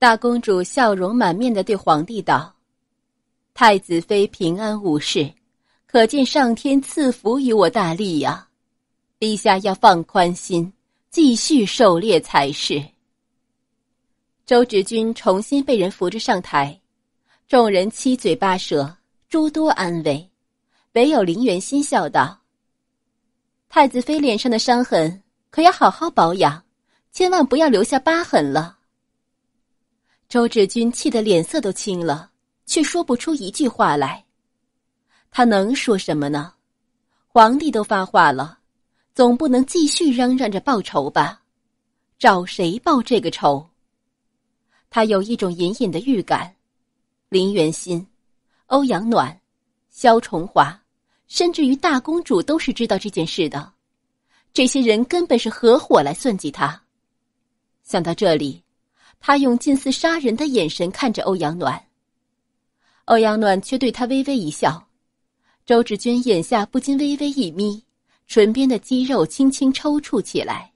大公主笑容满面的对皇帝道：“太子妃平安无事，可见上天赐福于我大力呀！陛下要放宽心，继续狩猎才是。”周芷君重新被人扶着上台，众人七嘴八舌，诸多安慰，唯有林元心笑道：“太子妃脸上的伤痕，可要好好保养，千万不要留下疤痕了。”周志军气得脸色都青了，却说不出一句话来。他能说什么呢？皇帝都发话了，总不能继续嚷嚷着报仇吧？找谁报这个仇？他有一种隐隐的预感：林元心、欧阳暖、肖崇华，甚至于大公主都是知道这件事的。这些人根本是合伙来算计他。想到这里。他用近似杀人的眼神看着欧阳暖，欧阳暖却对他微微一笑。周志军眼下不禁微微一眯，唇边的肌肉轻轻抽搐起来。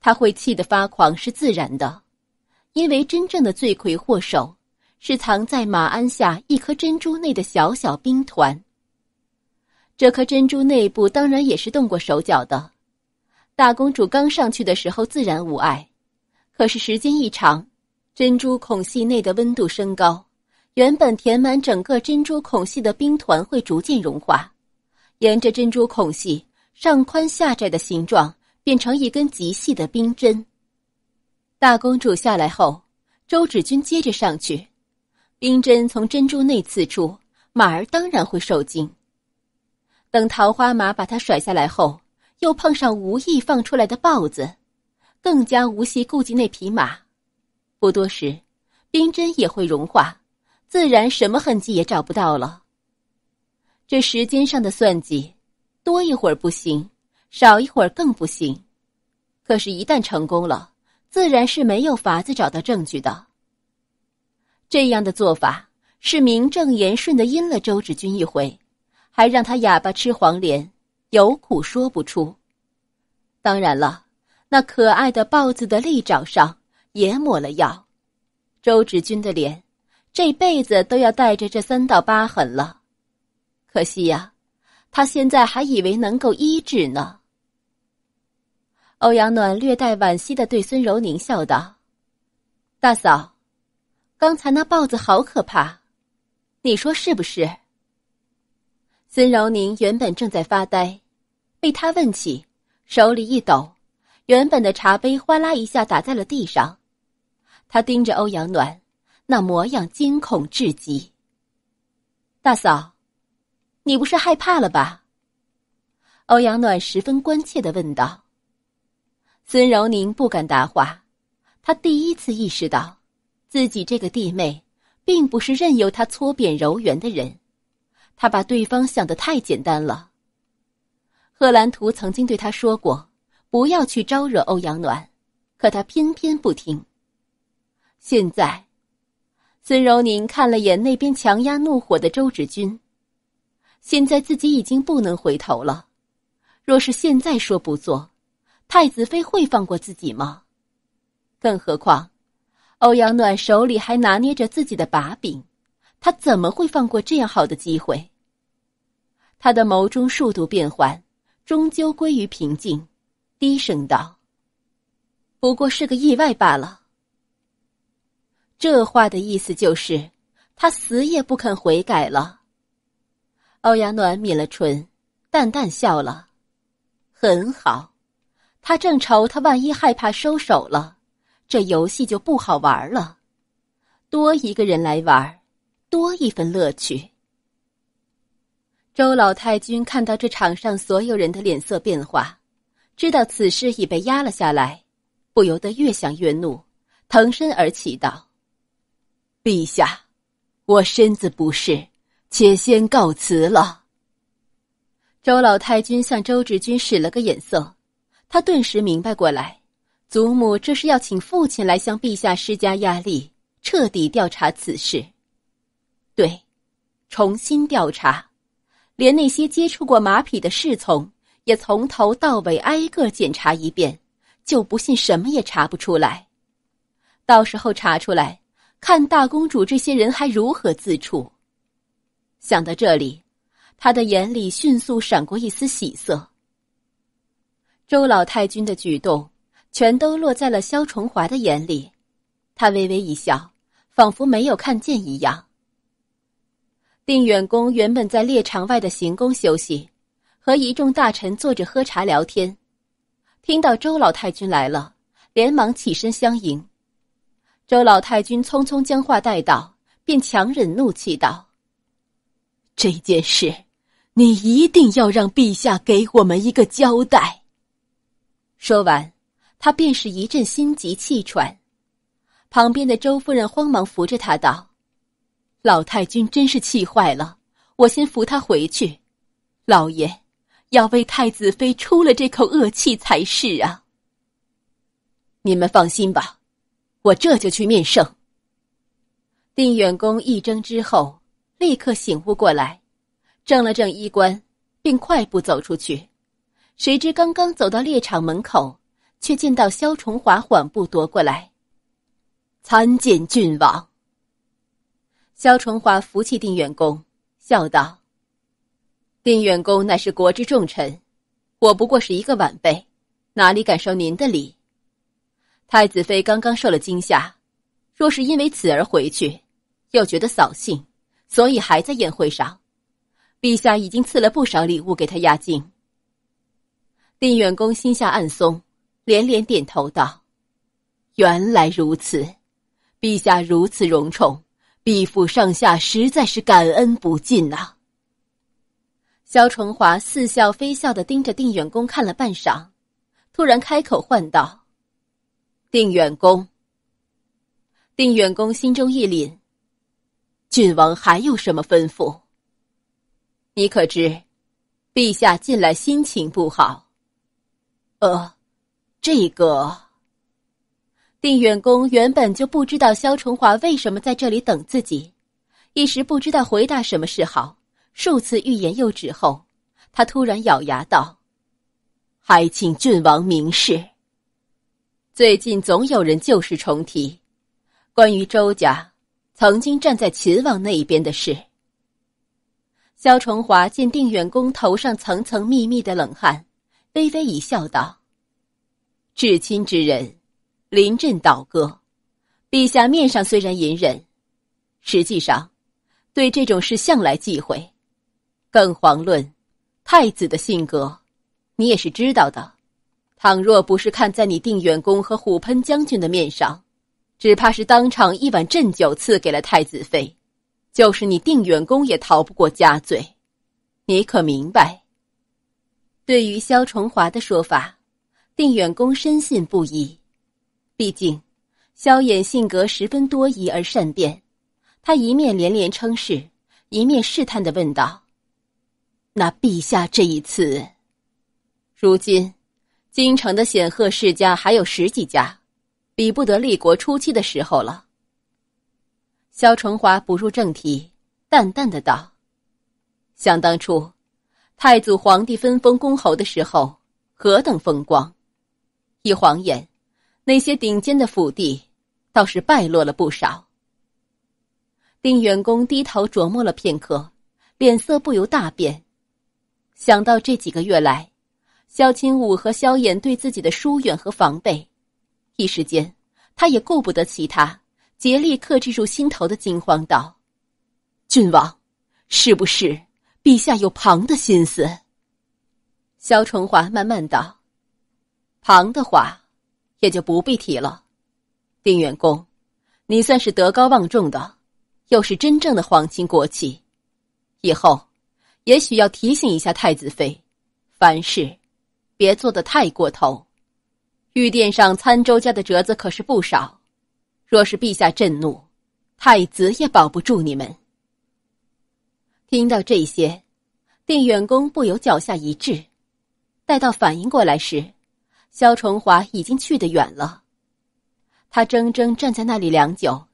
他会气得发狂是自然的，因为真正的罪魁祸首是藏在马鞍下一颗珍珠内的小小兵团。这颗珍珠内部当然也是动过手脚的，大公主刚上去的时候自然无碍。可是时间一长，珍珠孔隙内的温度升高，原本填满整个珍珠孔隙的冰团会逐渐融化，沿着珍珠孔隙上宽下窄的形状，变成一根极细的冰针。大公主下来后，周芷君接着上去，冰针从珍珠内刺出，马儿当然会受惊。等桃花马把它甩下来后，又碰上无意放出来的豹子。更加无心顾及那匹马。不多时，冰针也会融化，自然什么痕迹也找不到了。这时间上的算计，多一会儿不行，少一会儿更不行。可是，一旦成功了，自然是没有法子找到证据的。这样的做法是名正言顺的阴了周芷君一回，还让他哑巴吃黄连，有苦说不出。当然了。那可爱的豹子的利爪上也抹了药，周芷君的脸，这辈子都要带着这三道疤痕了。可惜呀，他现在还以为能够医治呢。欧阳暖略带惋惜的对孙柔宁笑道：“大嫂，刚才那豹子好可怕，你说是不是？”孙柔宁原本正在发呆，被他问起，手里一抖。原本的茶杯哗啦一下打在了地上，他盯着欧阳暖，那模样惊恐至极。大嫂，你不是害怕了吧？欧阳暖十分关切的问道。孙柔宁不敢答话，他第一次意识到，自己这个弟妹，并不是任由他搓扁揉圆的人，他把对方想的太简单了。贺兰图曾经对他说过。不要去招惹欧阳暖，可他偏偏不听。现在，孙柔宁看了眼那边强压怒火的周芷君。现在自己已经不能回头了，若是现在说不做，太子妃会放过自己吗？更何况，欧阳暖手里还拿捏着自己的把柄，他怎么会放过这样好的机会？他的眸中数度变幻，终究归于平静。低声道：“不过是个意外罢了。”这话的意思就是，他死也不肯悔改了。欧阳暖抿了唇，淡淡笑了：“很好，他正愁他万一害怕收手了，这游戏就不好玩了。多一个人来玩，多一份乐趣。”周老太君看到这场上所有人的脸色变化。知道此事已被压了下来，不由得越想越怒，腾身而起道：“陛下，我身子不适，且先告辞了。”周老太君向周志军使了个眼色，他顿时明白过来，祖母这是要请父亲来向陛下施加压力，彻底调查此事。对，重新调查，连那些接触过马匹的侍从。也从头到尾挨个检查一遍，就不信什么也查不出来。到时候查出来，看大公主这些人还如何自处。想到这里，他的眼里迅速闪过一丝喜色。周老太君的举动，全都落在了萧崇华的眼里。他微微一笑，仿佛没有看见一样。定远宫原本在猎场外的行宫休息。和一众大臣坐着喝茶聊天，听到周老太君来了，连忙起身相迎。周老太君匆匆将话带到，便强忍怒气道：“这件事，你一定要让陛下给我们一个交代。”说完，他便是一阵心急气喘。旁边的周夫人慌忙扶着他道：“老太君真是气坏了，我先扶他回去，老爷。”要为太子妃出了这口恶气才是啊！你们放心吧，我这就去面圣。定远公一怔之后，立刻醒悟过来，正了正衣冠，并快步走出去。谁知刚刚走到猎场门口，却见到萧崇华缓步踱过来，参见郡王。萧崇华扶起定远公，笑道。令远公乃是国之重臣，我不过是一个晚辈，哪里敢受您的礼？太子妃刚刚受了惊吓，若是因为此而回去，又觉得扫兴，所以还在宴会上。陛下已经赐了不少礼物给他压惊。令远公心下暗松，连连点头道：“原来如此，陛下如此荣宠，毕府上下实在是感恩不尽呐。”萧崇华似笑非笑的盯着定远公看了半晌，突然开口唤道：“定远公。”定远公心中一凛，郡王还有什么吩咐？你可知，陛下近来心情不好？呃，这个。定远公原本就不知道萧崇华为什么在这里等自己，一时不知道回答什么是好。数次欲言又止后，他突然咬牙道：“还请郡王明示。最近总有人旧事重提，关于周家曾经站在秦王那一边的事。”萧崇华见定远公头上层层密密的冷汗，微微一笑，道：“至亲之人，临阵倒戈，陛下面上虽然隐忍，实际上对这种事向来忌讳。”更遑论，太子的性格，你也是知道的。倘若不是看在你定远公和虎贲将军的面上，只怕是当场一碗鸩酒赐给了太子妃，就是你定远公也逃不过加罪。你可明白？对于萧崇华的说法，定远公深信不疑。毕竟，萧衍性格十分多疑而善变，他一面连连称是，一面试探的问道。那陛下这一次，如今京城的显赫世家还有十几家，比不得立国初期的时候了。萧崇华不入正题，淡淡的道：“想当初，太祖皇帝分封公侯的时候，何等风光！一晃眼，那些顶尖的府邸倒是败落了不少。”定元公低头琢磨了片刻，脸色不由大变。想到这几个月来，萧清武和萧衍对自己的疏远和防备，一时间他也顾不得其他，竭力克制住心头的惊慌，道：“郡王，是不是陛下有旁的心思？”萧崇华慢慢道：“旁的话，也就不必提了。丁远公，你算是德高望重的，又是真正的皇亲国戚，以后。”也许要提醒一下太子妃，凡事别做得太过头。御殿上参州家的折子可是不少，若是陛下震怒，太子也保不住你们。听到这些，定远公不由脚下一滞，待到反应过来时，萧崇华已经去得远了。他怔怔站在那里良久，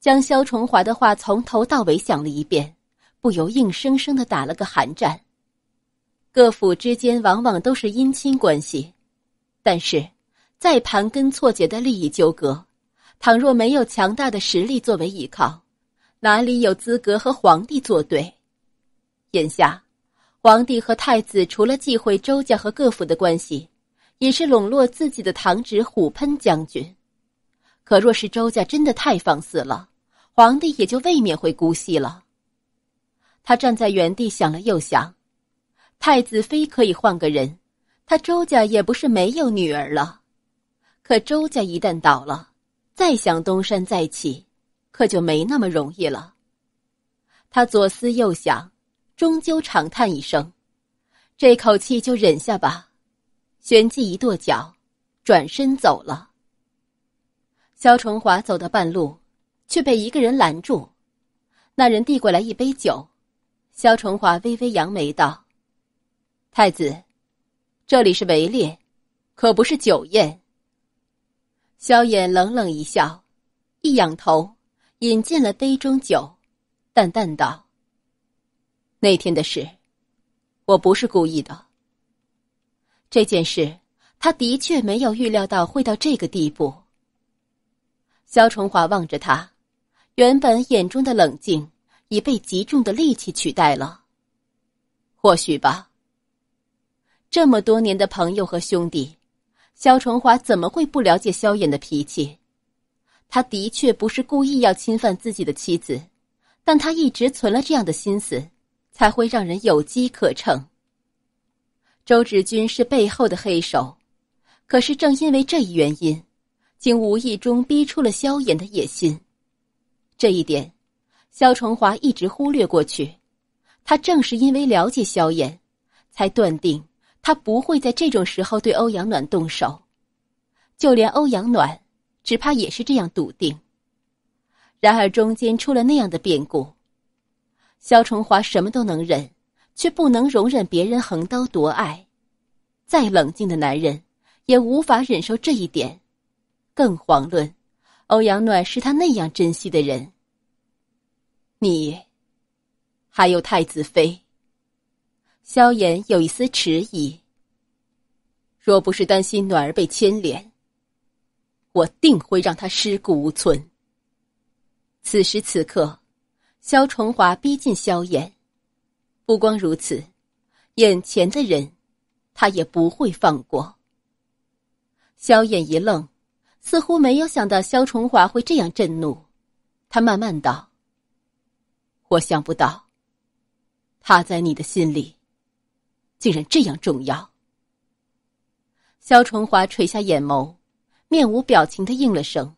将萧崇华的话从头到尾想了一遍。不由硬生生的打了个寒战。各府之间往往都是姻亲关系，但是，再盘根错节的利益纠葛，倘若没有强大的实力作为依靠，哪里有资格和皇帝作对？眼下，皇帝和太子除了忌讳周家和各府的关系，也是笼络自己的堂侄虎喷将军。可若是周家真的太放肆了，皇帝也就未免会姑息了。他站在原地想了又想，太子妃可以换个人，他周家也不是没有女儿了。可周家一旦倒了，再想东山再起，可就没那么容易了。他左思右想，终究长叹一声，这口气就忍下吧。旋即一跺脚，转身走了。肖崇华走到半路，却被一个人拦住。那人递过来一杯酒。萧崇华微微扬眉道：“太子，这里是围猎，可不是酒宴。”萧衍冷冷一笑，一仰头饮尽了杯中酒，淡淡道：“那天的事，我不是故意的。这件事，他的确没有预料到会到这个地步。”萧崇华望着他，原本眼中的冷静。已被极重的戾气取代了，或许吧。这么多年的朋友和兄弟，肖崇华怎么会不了解萧炎的脾气？他的确不是故意要侵犯自己的妻子，但他一直存了这样的心思，才会让人有机可乘。周志军是背后的黑手，可是正因为这一原因，竟无意中逼出了萧炎的野心，这一点。萧崇华一直忽略过去，他正是因为了解萧炎，才断定他不会在这种时候对欧阳暖动手。就连欧阳暖，只怕也是这样笃定。然而中间出了那样的变故，萧崇华什么都能忍，却不能容忍别人横刀夺爱。再冷静的男人，也无法忍受这一点，更遑论欧阳暖是他那样珍惜的人。你，还有太子妃。萧炎有一丝迟疑。若不是担心暖儿被牵连，我定会让她尸骨无存。此时此刻，萧崇华逼近萧炎，不光如此，眼前的人，他也不会放过。萧炎一愣，似乎没有想到萧崇华会这样震怒，他慢慢道。我想不到，他在你的心里竟然这样重要。肖崇华垂下眼眸，面无表情的应了声。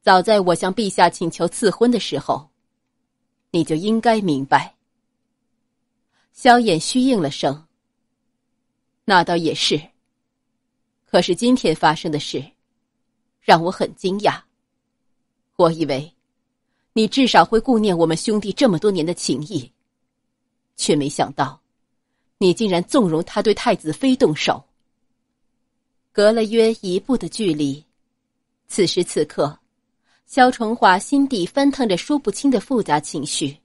早在我向陛下请求赐婚的时候，你就应该明白。萧衍虚应了声。那倒也是。可是今天发生的事，让我很惊讶。我以为。你至少会顾念我们兄弟这么多年的情谊，却没想到，你竟然纵容他对太子妃动手。隔了约一步的距离，此时此刻，萧崇华心底翻腾着说不清的复杂情绪，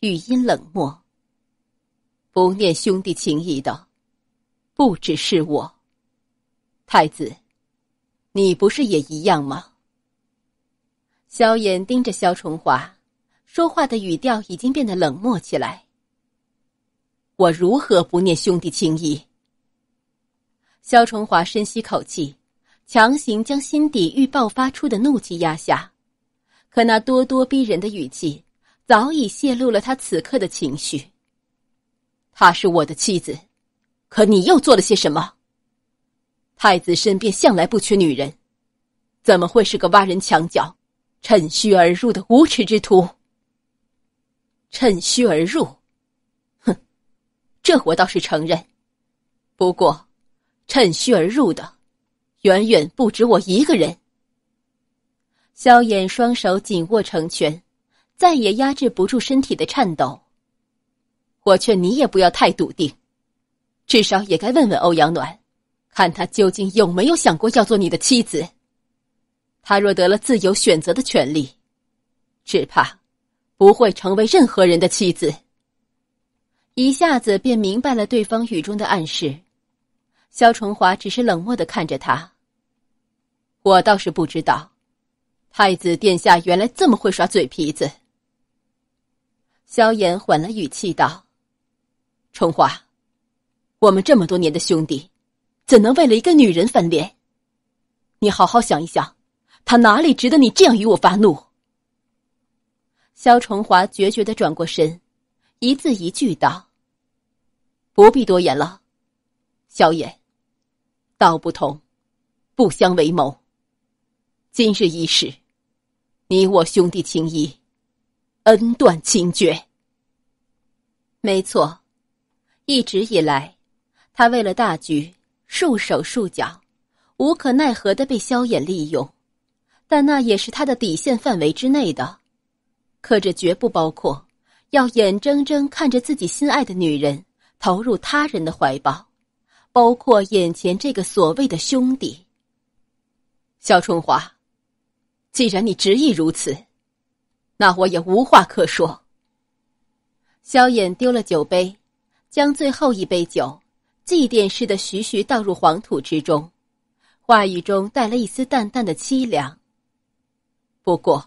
语音冷漠。不念兄弟情谊的，不只是我，太子，你不是也一样吗？萧炎盯着萧崇华，说话的语调已经变得冷漠起来。我如何不念兄弟情谊？萧崇华深吸口气，强行将心底欲爆发出的怒气压下，可那咄咄逼人的语气早已泄露了他此刻的情绪。她是我的妻子，可你又做了些什么？太子身边向来不缺女人，怎么会是个挖人墙角？趁虚而入的无耻之徒。趁虚而入，哼，这我倒是承认。不过，趁虚而入的，远远不止我一个人。萧衍双手紧握成拳，再也压制不住身体的颤抖。我劝你也不要太笃定，至少也该问问欧阳暖，看他究竟有没有想过要做你的妻子。他若得了自由选择的权利，只怕不会成为任何人的妻子。一下子便明白了对方语中的暗示。肖崇华只是冷漠的看着他。我倒是不知道，太子殿下原来这么会耍嘴皮子。萧炎缓了语气道：“崇华，我们这么多年的兄弟，怎能为了一个女人翻脸？你好好想一想。”他哪里值得你这样与我发怒？萧崇华决绝的转过身，一字一句道：“不必多言了，萧炎，道不同，不相为谋。今日一事，你我兄弟情谊，恩断情绝。”没错，一直以来，他为了大局束手束脚，无可奈何的被萧炎利用。但那也是他的底线范围之内的，可这绝不包括要眼睁睁看着自己心爱的女人投入他人的怀抱，包括眼前这个所谓的兄弟。肖春华，既然你执意如此，那我也无话可说。萧衍丢了酒杯，将最后一杯酒祭奠似的徐徐倒入黄土之中，话语中带了一丝淡淡的凄凉。不过，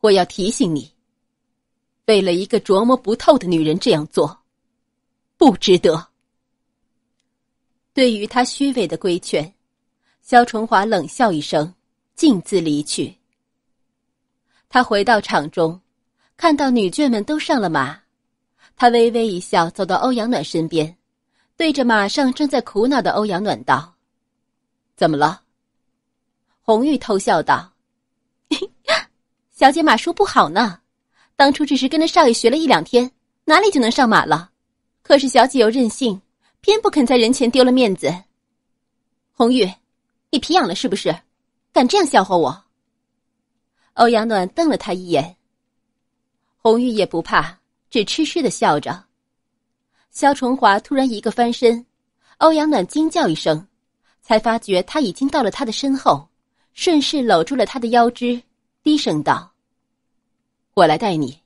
我要提醒你，为了一个琢磨不透的女人这样做，不值得。对于他虚伪的规劝，肖崇华冷笑一声，径自离去。他回到场中，看到女眷们都上了马，他微微一笑，走到欧阳暖身边，对着马上正在苦恼的欧阳暖道：“怎么了？”红玉偷笑道。小姐马术不好呢，当初只是跟着少爷学了一两天，哪里就能上马了？可是小姐又任性，偏不肯在人前丢了面子。红玉，你皮痒了是不是？敢这样笑话我？欧阳暖瞪了他一眼。红玉也不怕，只痴痴的笑着。肖崇华突然一个翻身，欧阳暖惊叫一声，才发觉他已经到了他的身后，顺势搂住了他的腰肢。低声道：“我来带你。”